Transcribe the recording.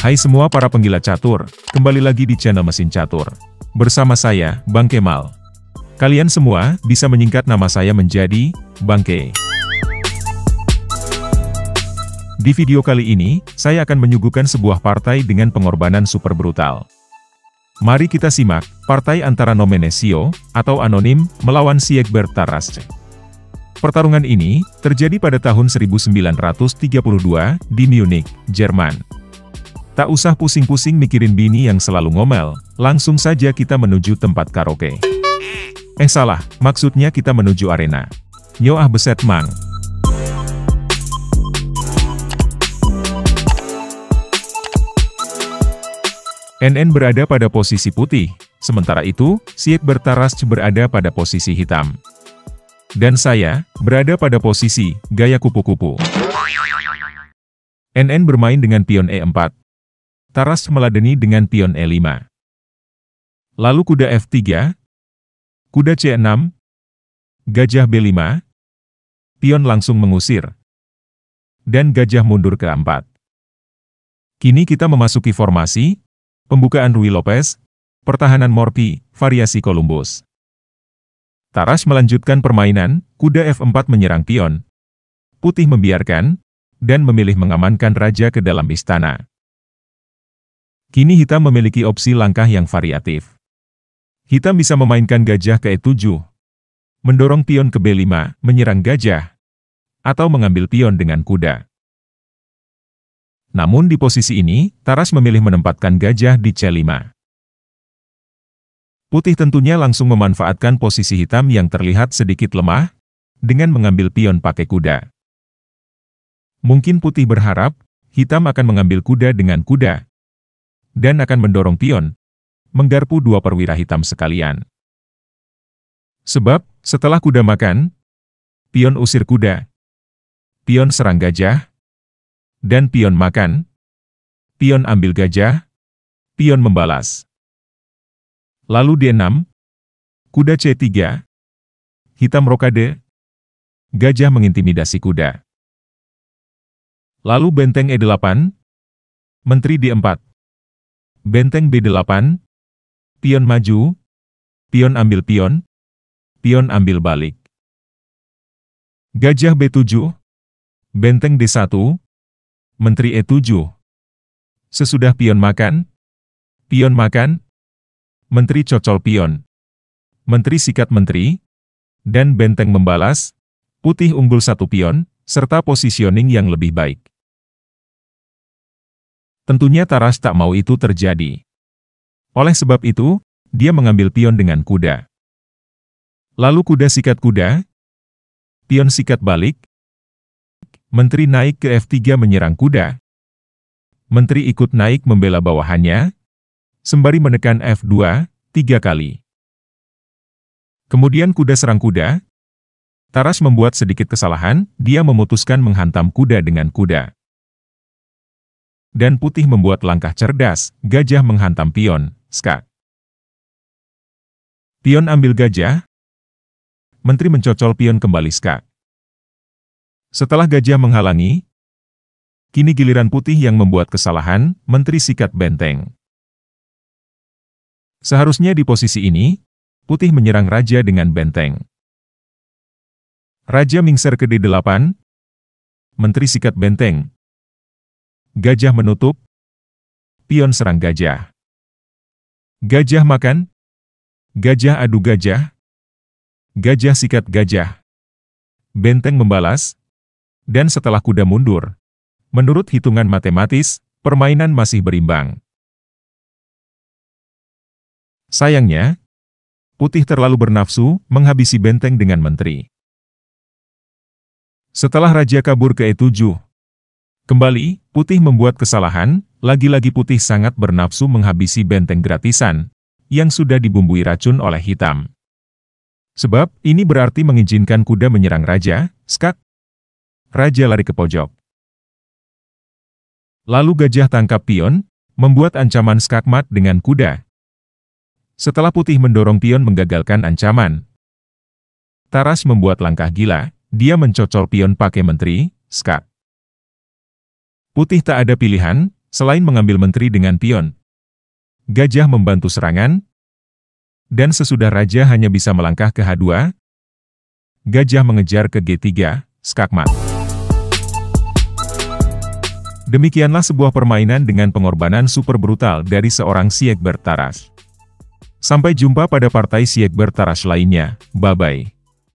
Hai semua para penggila catur, kembali lagi di channel Mesin Catur. Bersama saya, Bang Kemal. Kalian semua bisa menyingkat nama saya menjadi Bang K. Di video kali ini, saya akan menyuguhkan sebuah partai dengan pengorbanan super brutal. Mari kita simak, partai antara Nomenesio, e atau Anonim, melawan Siegbert Tarasce. Pertarungan ini terjadi pada tahun 1932 di Munich, Jerman. Tak usah pusing-pusing mikirin bini yang selalu ngomel, langsung saja kita menuju tempat karaoke. Eh salah, maksudnya kita menuju arena. Yo ah beset mang. NN berada pada posisi putih, sementara itu, Siet bertaras berada pada posisi hitam. Dan saya, berada pada posisi, gaya kupu-kupu. NN bermain dengan pion E4, Taras meladeni dengan pion E5. Lalu kuda F3, kuda C6, gajah B5, pion langsung mengusir, dan gajah mundur ke 4. Kini kita memasuki formasi, pembukaan Rui Lopez, pertahanan Morpi, variasi Columbus. Taras melanjutkan permainan, kuda F4 menyerang pion, putih membiarkan, dan memilih mengamankan raja ke dalam istana. Kini hitam memiliki opsi langkah yang variatif. Hitam bisa memainkan gajah ke E7, mendorong pion ke B5, menyerang gajah, atau mengambil pion dengan kuda. Namun di posisi ini, Taras memilih menempatkan gajah di C5. Putih tentunya langsung memanfaatkan posisi hitam yang terlihat sedikit lemah, dengan mengambil pion pakai kuda. Mungkin putih berharap, hitam akan mengambil kuda dengan kuda, dan akan mendorong pion, menggarpu dua perwira hitam sekalian. Sebab, setelah kuda makan, pion usir kuda, pion serang gajah, dan pion makan, pion ambil gajah, pion membalas. Lalu D6, kuda C3, hitam rokade, gajah mengintimidasi kuda. Lalu benteng E8, menteri D4, Benteng B8. Pion maju. Pion ambil pion. Pion ambil balik. Gajah B7. Benteng D1. Menteri E7. Sesudah pion makan. Pion makan. Menteri cocol pion. Menteri sikat menteri. Dan benteng membalas. Putih unggul satu pion, serta positioning yang lebih baik. Tentunya Taras tak mau itu terjadi. Oleh sebab itu, dia mengambil pion dengan kuda. Lalu kuda sikat kuda, pion sikat balik, menteri naik ke F3 menyerang kuda. Menteri ikut naik membela bawahannya, sembari menekan F2, tiga kali. Kemudian kuda serang kuda, Taras membuat sedikit kesalahan, dia memutuskan menghantam kuda dengan kuda dan putih membuat langkah cerdas, gajah menghantam pion, skak. Pion ambil gajah. Menteri mencocol pion kembali skak. Setelah gajah menghalangi, kini giliran putih yang membuat kesalahan, menteri sikat benteng. Seharusnya di posisi ini, putih menyerang raja dengan benteng. Raja mingser ke D8, menteri sikat benteng, Gajah menutup. Pion serang gajah. Gajah makan. Gajah adu gajah. Gajah sikat gajah. Benteng membalas. Dan setelah kuda mundur. Menurut hitungan matematis, permainan masih berimbang. Sayangnya, Putih terlalu bernafsu menghabisi benteng dengan menteri. Setelah raja kabur ke E7, Kembali, Putih membuat kesalahan, lagi-lagi Putih sangat bernafsu menghabisi benteng gratisan, yang sudah dibumbui racun oleh hitam. Sebab, ini berarti mengizinkan kuda menyerang raja, skak. Raja lari ke pojok. Lalu gajah tangkap pion, membuat ancaman skakmat dengan kuda. Setelah putih mendorong pion menggagalkan ancaman. Taras membuat langkah gila, dia mencocol pion pakai menteri, skak. Putih tak ada pilihan, selain mengambil menteri dengan pion. Gajah membantu serangan, dan sesudah raja hanya bisa melangkah ke H2, gajah mengejar ke G3, skakmat. Demikianlah sebuah permainan dengan pengorbanan super brutal dari seorang Siegbert Taras. Sampai jumpa pada partai Siegbert Taras lainnya. Bye-bye.